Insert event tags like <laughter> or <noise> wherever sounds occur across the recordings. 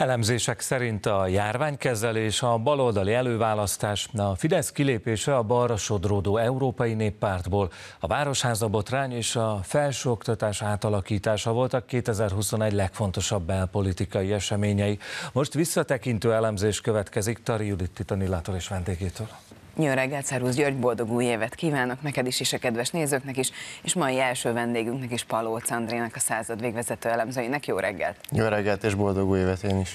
Elemzések szerint a járványkezelés, a baloldali előválasztás, a Fidesz kilépése a balra sodródó Európai Néppártból, a Városháza botrány és a felsőoktatás átalakítása voltak 2021 legfontosabb belpolitikai eseményei. Most visszatekintő elemzés következik Tari Judit Titanillától és vendégétől. Jó reggelt, Szerusz György, boldog új évet kívánok neked is, és a kedves nézőknek is, és mai első vendégünknek is Palóc Andrének, a század végvezető elemzőinek. Jó reggelt! Jó reggelt, és boldog új évet én is!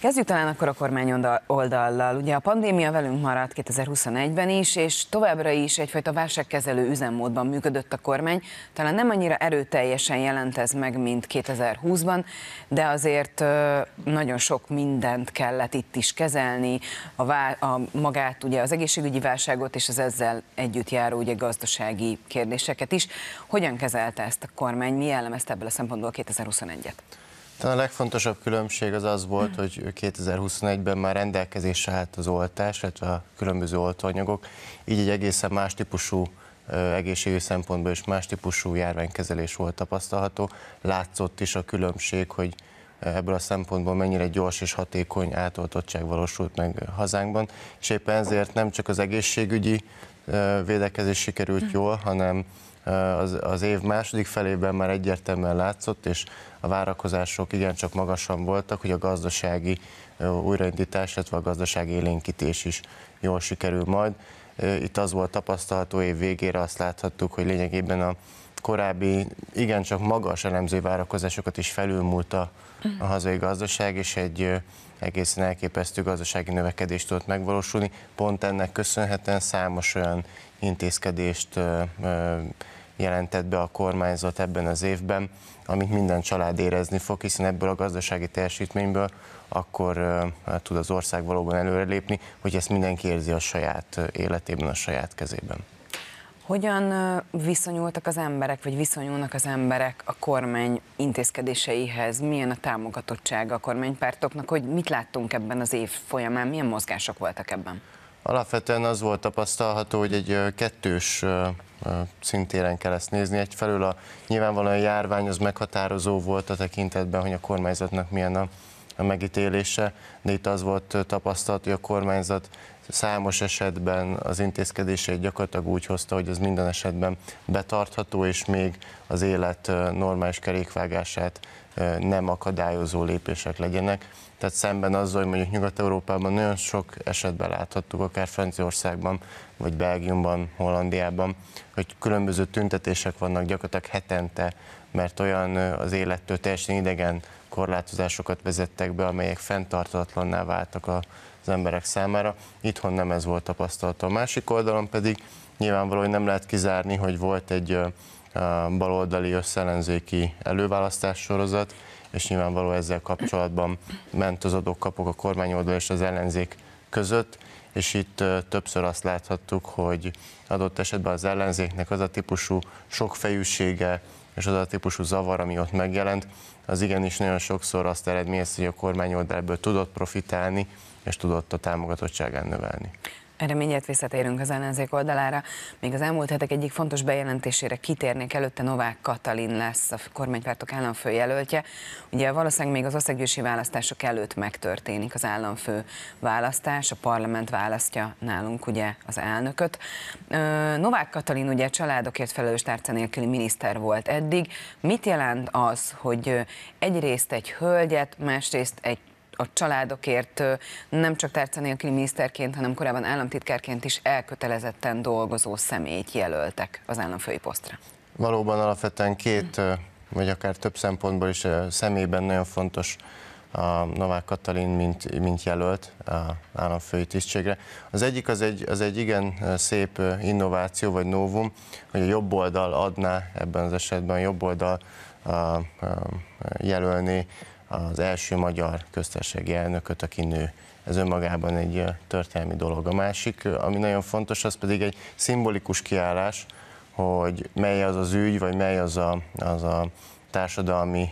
Kezdjük talán akkor a kormány oldallal. Ugye a pandémia velünk maradt 2021-ben is, és továbbra is egyfajta válságkezelő üzemmódban működött a kormány. Talán nem annyira erőteljesen jelent ez meg, mint 2020-ban, de azért nagyon sok mindent kellett itt is kezelni, a, vá- a magát, ugye az egészségügyi válságot és az ezzel együtt járó ugye gazdasági kérdéseket is. Hogyan kezelte ezt a kormány? Mi jellemezte ebből a szempontból 2021-et? Tehát a legfontosabb különbség az az volt, hogy 2021-ben már rendelkezésre állt az oltás, illetve a különböző oltóanyagok, így egy egészen más típusú egészségügyi szempontból is más típusú járványkezelés volt tapasztalható. Látszott is a különbség, hogy ebből a szempontból mennyire gyors és hatékony átoltottság valósult meg hazánkban, és éppen ezért nem csak az egészségügyi védekezés sikerült jól, hanem az, az év második felében már egyértelműen látszott, és a várakozások igencsak magasan voltak, hogy a gazdasági újraindítás, illetve a gazdasági élénkítés is jól sikerül majd. Itt az volt tapasztalható év végére, azt láthattuk, hogy lényegében a korábbi igencsak magas elemzői várakozásokat is felülmúlt a, a hazai gazdaság, és egy egészen elképesztő gazdasági növekedést tudott megvalósulni. Pont ennek köszönhetően számos olyan intézkedést ö, ö, jelentett be a kormányzat ebben az évben, amit minden család érezni fog, hiszen ebből a gazdasági teljesítményből akkor uh, tud az ország valóban előrelépni, hogy ezt mindenki érzi a saját életében, a saját kezében. Hogyan viszonyultak az emberek, vagy viszonyulnak az emberek a kormány intézkedéseihez? Milyen a támogatottsága a kormánypártoknak? Hogy mit láttunk ebben az év folyamán? Milyen mozgások voltak ebben? Alapvetően az volt tapasztalható, hogy egy kettős szintéren kell ezt nézni. Egyfelől a nyilvánvalóan a járvány az meghatározó volt a tekintetben, hogy a kormányzatnak milyen a a megítélése, de itt az volt tapasztalat, hogy a kormányzat számos esetben az intézkedéseit gyakorlatilag úgy hozta, hogy ez minden esetben betartható, és még az élet normális kerékvágását nem akadályozó lépések legyenek. Tehát szemben azzal, hogy mondjuk Nyugat-Európában nagyon sok esetben láthattuk, akár Franciaországban, vagy Belgiumban, Hollandiában, hogy különböző tüntetések vannak gyakorlatilag hetente, mert olyan az élettől teljesen idegen korlátozásokat vezettek be, amelyek fenntartatlanná váltak az emberek számára. Itthon nem ez volt tapasztalata. A másik oldalon pedig nyilvánvaló, hogy nem lehet kizárni, hogy volt egy baloldali összelenzéki előválasztás sorozat, és nyilvánvaló ezzel kapcsolatban ment az kapok a kormányoldal és az ellenzék között, és itt többször azt láthattuk, hogy adott esetben az ellenzéknek az a típusú sokfejűsége, és az a típusú zavar, ami ott megjelent, az igenis nagyon sokszor azt eredményez, hogy a kormány oldalából tudott profitálni, és tudott a támogatottságán növelni. Erre mindjárt visszatérünk az ellenzék oldalára. Még az elmúlt hetek egyik fontos bejelentésére kitérnék előtte Novák Katalin lesz a kormánypártok államfőjelöltje. Ugye valószínűleg még az országgyűlési választások előtt megtörténik az államfő választás, a parlament választja nálunk ugye az elnököt. Novák Katalin ugye családokért felelős tárca nélküli miniszter volt eddig. Mit jelent az, hogy egyrészt egy hölgyet, másrészt egy a családokért nem csak tárca nélküli miniszterként, hanem korábban államtitkárként is elkötelezetten dolgozó személyt jelöltek az államfői posztra. Valóban alapvetően két, vagy akár több szempontból is személyben nagyon fontos a Novák Katalin, mint, mint jelölt a államfői tisztségre. Az egyik az egy, az egy igen szép innováció, vagy novum, hogy a jobb oldal adná ebben az esetben, a jobb oldal a, a, jelölni az első magyar köztársasági elnököt, aki nő. Ez önmagában egy történelmi dolog. A másik, ami nagyon fontos, az pedig egy szimbolikus kiállás, hogy mely az az ügy, vagy mely az a, az a társadalmi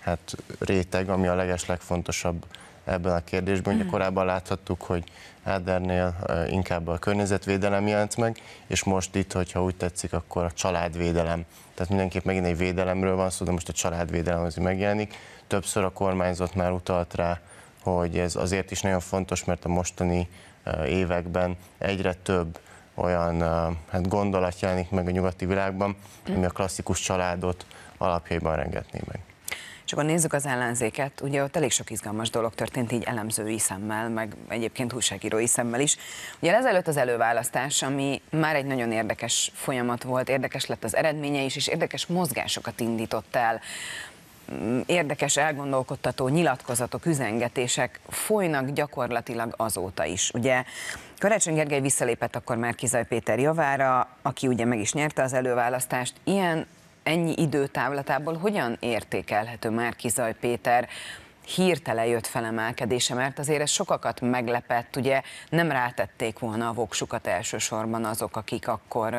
hát réteg, ami a legeslegfontosabb legfontosabb ebben a kérdésben. Ugye hmm. korábban láthattuk, hogy Ádernél inkább a környezetvédelem jelent meg, és most itt, hogyha úgy tetszik, akkor a családvédelem. Tehát mindenképp megint egy védelemről van szó, de most a családvédelem az megjelenik. Többször a kormányzat már utalt rá, hogy ez azért is nagyon fontos, mert a mostani években egyre több olyan hát gondolat jelenik meg a nyugati világban, ami a klasszikus családot alapjaiban rengetné meg. És akkor nézzük az ellenzéket, ugye ott elég sok izgalmas dolog történt így elemzői szemmel, meg egyébként újságírói szemmel is. Ugye ezelőtt az előválasztás, ami már egy nagyon érdekes folyamat volt, érdekes lett az eredménye is, és érdekes mozgásokat indított el mm, érdekes, elgondolkodtató nyilatkozatok, üzengetések folynak gyakorlatilag azóta is. Ugye Karácsony Gergely visszalépett akkor már Kizaj Péter javára, aki ugye meg is nyerte az előválasztást. Ilyen ennyi időtávlatából hogyan értékelhető már Kizaj Péter hirtelen jött felemelkedése, mert azért ez sokakat meglepett, ugye nem rátették volna a voksukat elsősorban azok, akik akkor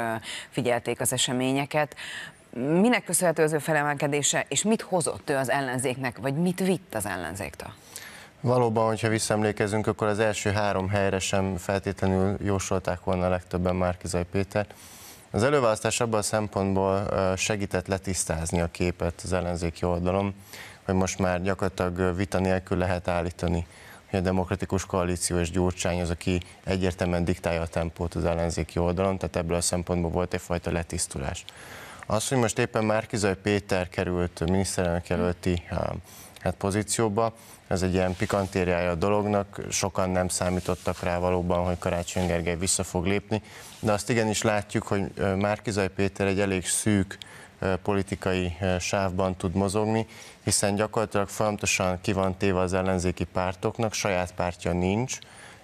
figyelték az eseményeket. Minek köszönhető az ő felemelkedése, és mit hozott ő az ellenzéknek, vagy mit vitt az ellenzéktől? Valóban, hogyha visszaemlékezünk, akkor az első három helyre sem feltétlenül jósolták volna a legtöbben Márkizaj Péter. Az előválasztás abban a szempontból segített letisztázni a képet az ellenzéki oldalon, hogy most már gyakorlatilag vita nélkül lehet állítani, hogy a demokratikus koalíció és Gyurcsány az, aki egyértelműen diktálja a tempót az ellenzéki oldalon, tehát ebből a szempontból volt egyfajta letisztulás. Az, hogy most éppen Márkizaj Péter került miniszterelnök jelölti hát pozícióba. Ez egy ilyen pikantériája a dolognak, sokan nem számítottak rá valóban, hogy Karácsony Gergely vissza fog lépni, de azt igenis látjuk, hogy Márkizaj Péter egy elég szűk politikai sávban tud mozogni, hiszen gyakorlatilag folyamatosan ki van téve az ellenzéki pártoknak, saját pártja nincs,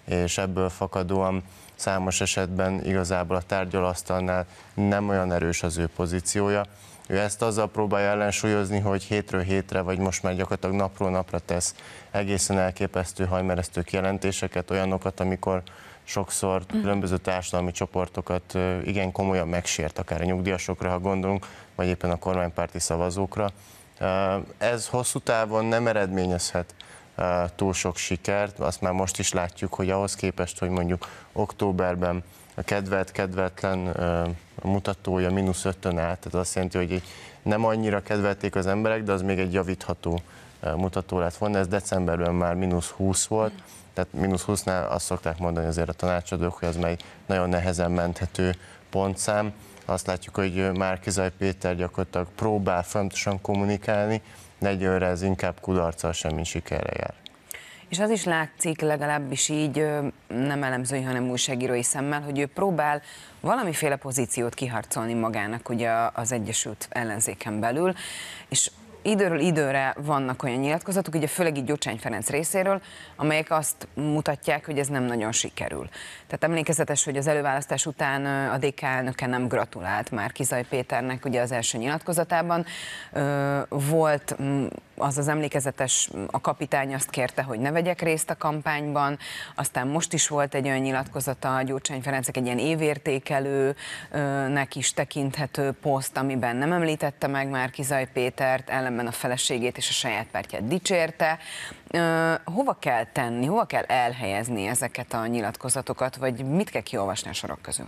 és ebből fakadóan számos esetben igazából a tárgyalasztalnál nem olyan erős az ő pozíciója, ő ezt azzal próbálja ellensúlyozni, hogy hétről hétre, vagy most már gyakorlatilag napról napra tesz egészen elképesztő hajmeresztő kijelentéseket, olyanokat, amikor sokszor mhm. különböző társadalmi csoportokat igen komolyan megsért, akár a nyugdíjasokra, ha gondolunk, vagy éppen a kormánypárti szavazókra. Ez hosszú távon nem eredményezhet túl sok sikert, azt már most is látjuk, hogy ahhoz képest, hogy mondjuk októberben a kedvelt, kedvetlen a mutatója mínusz ötön át, tehát azt jelenti, hogy nem annyira kedvelték az emberek, de az még egy javítható mutató lett volna, ez decemberben már mínusz 20 volt, tehát mínusz 20-nál azt szokták mondani azért a tanácsadók, hogy ez már egy nagyon nehezen menthető pontszám. Azt látjuk, hogy már Kizaj Péter gyakorlatilag próbál fontosan kommunikálni, negyőre ez inkább kudarccal, semmi sikerre jár. És az is látszik, legalábbis így nem elemzői, hanem újságírói szemmel, hogy ő próbál valamiféle pozíciót kiharcolni magának ugye az Egyesült Ellenzéken belül, és időről időre vannak olyan nyilatkozatok, ugye főleg így Gyurcsány Ferenc részéről, amelyek azt mutatják, hogy ez nem nagyon sikerül. Tehát emlékezetes, hogy az előválasztás után a DK elnöke nem gratulált már Kizaj Péternek ugye az első nyilatkozatában. Volt az az emlékezetes, a kapitány azt kérte, hogy ne vegyek részt a kampányban, aztán most is volt egy olyan nyilatkozata a Gyurcsány Ferencek, egy ilyen évértékelőnek is tekinthető poszt, amiben nem említette meg már Kizaj Pétert, ellenben a feleségét és a saját pártját dicsérte. Hova kell tenni, hova kell elhelyezni ezeket a nyilatkozatokat, vagy mit kell kiolvasni a sorok közül?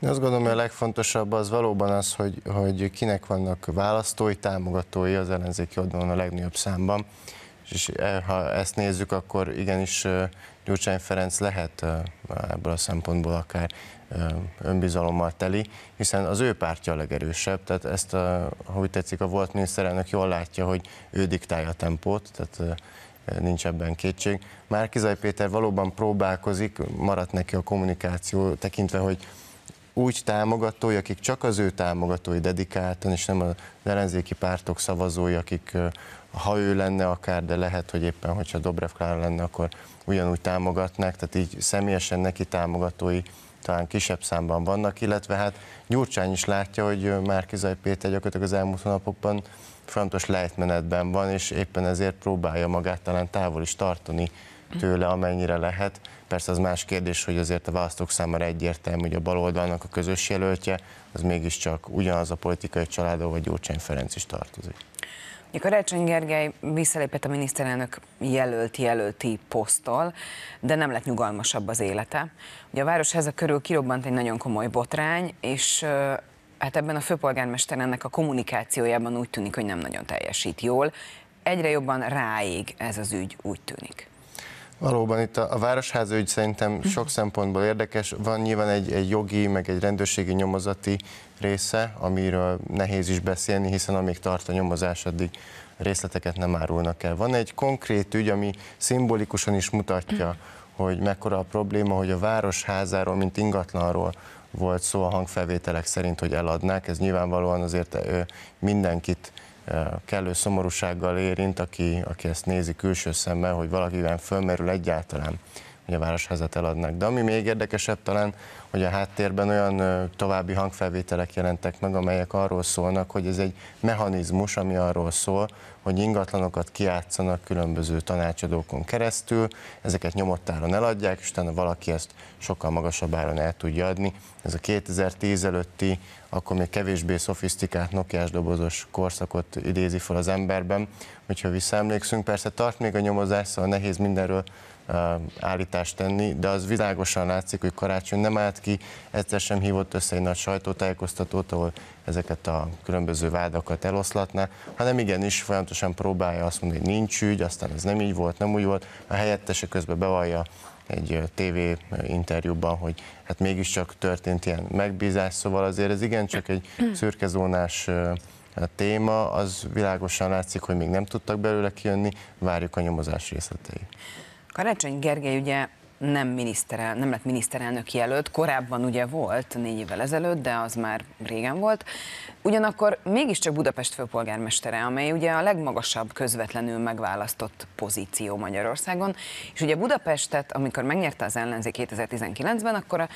Én azt gondolom, hogy a legfontosabb az valóban az, hogy, hogy kinek vannak választói, támogatói az ellenzéki oldalon a legnagyobb számban. És ha ezt nézzük, akkor igenis Gyurcsány Ferenc lehet ebből a szempontból akár önbizalommal teli, hiszen az ő pártja a legerősebb, tehát ezt, a, ha úgy tetszik, a volt miniszterelnök jól látja, hogy ő diktálja a tempót, tehát nincs ebben kétség. Márkizai Péter valóban próbálkozik, maradt neki a kommunikáció tekintve, hogy úgy támogatói, akik csak az ő támogatói dedikáltan, és nem az ellenzéki pártok szavazói, akik ha ő lenne akár, de lehet, hogy éppen, hogyha Dobrev Klára lenne, akkor ugyanúgy támogatnák, tehát így személyesen neki támogatói talán kisebb számban vannak, illetve hát Gyurcsány is látja, hogy Márkizaj Péter gyakorlatilag az elmúlt hónapokban fontos lejtmenetben van, és éppen ezért próbálja magát talán távol is tartani tőle, amennyire lehet. Persze az más kérdés, hogy azért a választók számára egyértelmű, hogy a baloldalnak a közös jelöltje, az mégiscsak ugyanaz a politikai családó, vagy Gyurcsány Ferenc is tartozik. Karácsony Gergely visszalépett a miniszterelnök jelölt-jelölti poszttal, de nem lett nyugalmasabb az élete. Ugye a városháza körül kirobbant egy nagyon komoly botrány, és hát ebben a főpolgármester ennek a kommunikációjában úgy tűnik, hogy nem nagyon teljesít jól. Egyre jobban ráig ez az ügy, úgy tűnik. Valóban itt a, a ügy szerintem mhm. sok szempontból érdekes. Van nyilván egy, egy jogi, meg egy rendőrségi nyomozati része, amiről nehéz is beszélni, hiszen amíg tart a nyomozás, addig részleteket nem árulnak el. Van egy konkrét ügy, ami szimbolikusan is mutatja, mhm. hogy mekkora a probléma, hogy a városházáról, mint ingatlanról volt szó a hangfelvételek szerint, hogy eladnák. Ez nyilvánvalóan azért mindenkit kellő szomorúsággal érint, aki, aki ezt nézi külső szemmel, hogy valakivel fölmerül egyáltalán a városházat eladnak. De ami még érdekesebb talán, hogy a háttérben olyan további hangfelvételek jelentek meg, amelyek arról szólnak, hogy ez egy mechanizmus, ami arról szól, hogy ingatlanokat kiátszanak különböző tanácsadókon keresztül, ezeket nyomottáron eladják, és utána valaki ezt sokkal magasabb áron el tudja adni. Ez a 2010 előtti, akkor még kevésbé szofisztikált nokiás dobozos korszakot idézi fel az emberben, hogyha visszaemlékszünk. Persze tart még a nyomozás, szóval nehéz mindenről Um, állítást tenni, de az világosan látszik, hogy karácsony nem állt ki, egyszer sem hívott össze egy nagy sajtótájékoztatót, ahol ezeket a különböző vádakat eloszlatná, hanem igenis folyamatosan próbálja azt mondani, hogy nincs ügy, aztán ez nem így volt, nem úgy volt, a helyettese közben bevallja egy TV interjúban, hogy hát mégiscsak történt ilyen megbízás, szóval azért ez igencsak egy <clears throat> szürkezónás téma, az világosan látszik, hogy még nem tudtak belőle kijönni, várjuk a nyomozás részleteit. Karácsony Gergely ugye nem, miniszterel, nem lett miniszterelnök jelölt, korábban ugye volt, négy évvel ezelőtt, de az már régen volt. Ugyanakkor mégiscsak Budapest főpolgármestere, amely ugye a legmagasabb közvetlenül megválasztott pozíció Magyarországon, és ugye Budapestet, amikor megnyerte az ellenzék 2019-ben, akkor a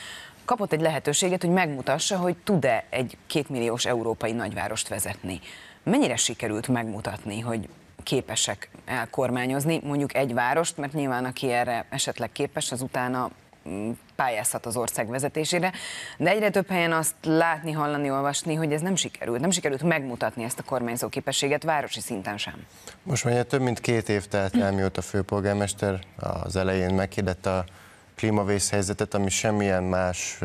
kapott egy lehetőséget, hogy megmutassa, hogy tud-e egy kétmilliós európai nagyvárost vezetni. Mennyire sikerült megmutatni, hogy képesek elkormányozni mondjuk egy várost, mert nyilván aki erre esetleg képes, az utána mm, pályázhat az ország vezetésére, de egyre több helyen azt látni, hallani, olvasni, hogy ez nem sikerült, nem sikerült megmutatni ezt a kormányzó képességet városi szinten sem. Most már több mint két év telt el, mióta a főpolgármester az elején meghirdette a klímavészhelyzetet, ami semmilyen más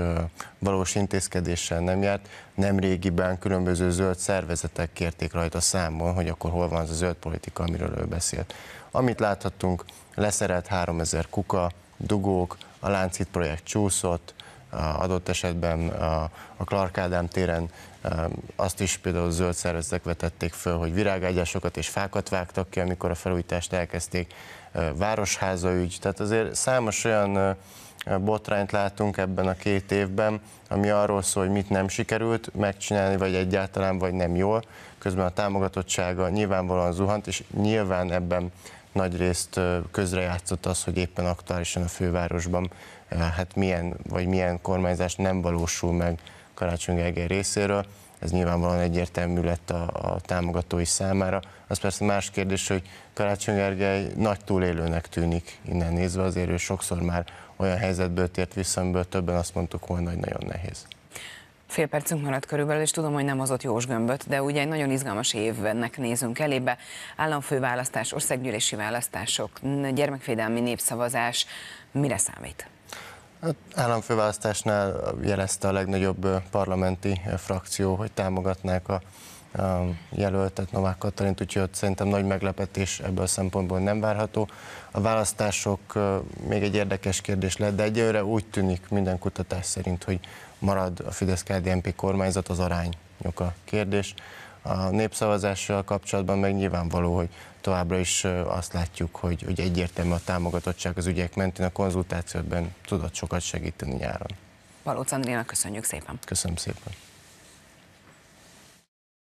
valós intézkedéssel nem járt. Nem régiben különböző zöld szervezetek kérték rajta számon, hogy akkor hol van az a zöld politika, amiről ő beszélt. Amit láthattunk, leszerelt 3000 kuka, dugók, a Láncit projekt csúszott, adott esetben a Clark Ádám téren azt is például zöld szervezetek vetették föl, hogy virágágyásokat és fákat vágtak ki, amikor a felújítást elkezdték. Városháza ügy, tehát azért számos olyan botrányt látunk ebben a két évben, ami arról szól, hogy mit nem sikerült megcsinálni, vagy egyáltalán, vagy nem jól. Közben a támogatottsága nyilvánvalóan zuhant, és nyilván ebben nagy részt közrejátszott az, hogy éppen aktuálisan a fővárosban hát milyen, vagy milyen kormányzás nem valósul meg Karácsony Gergely részéről ez nyilvánvalóan egyértelmű lett a, a támogatói számára. Az persze más kérdés, hogy Karácsony Gergely nagy túlélőnek tűnik innen nézve, azért ő sokszor már olyan helyzetből tért vissza, amiből többen azt mondtuk volna, hogy nagyon nehéz. Fél percünk maradt körülbelül, és tudom, hogy nem az ott Jós gömböt, de ugye egy nagyon izgalmas évnek nézünk elébe. Államfőválasztás, országgyűlési választások, gyermekvédelmi népszavazás, mire számít? Hát államfőválasztásnál jelezte a legnagyobb parlamenti frakció, hogy támogatnák a jelöltet Novák Katalint, úgyhogy ott szerintem nagy meglepetés ebből a szempontból nem várható. A választások még egy érdekes kérdés lett, de egyelőre úgy tűnik minden kutatás szerint, hogy marad a fidesz KDNP kormányzat, az arányok a kérdés a népszavazással kapcsolatban meg nyilvánvaló, hogy továbbra is azt látjuk, hogy, hogy egyértelmű a támogatottság az ügyek mentén, a konzultációban tudott sokat segíteni nyáron. Palóc Andrénak köszönjük szépen. Köszönöm szépen.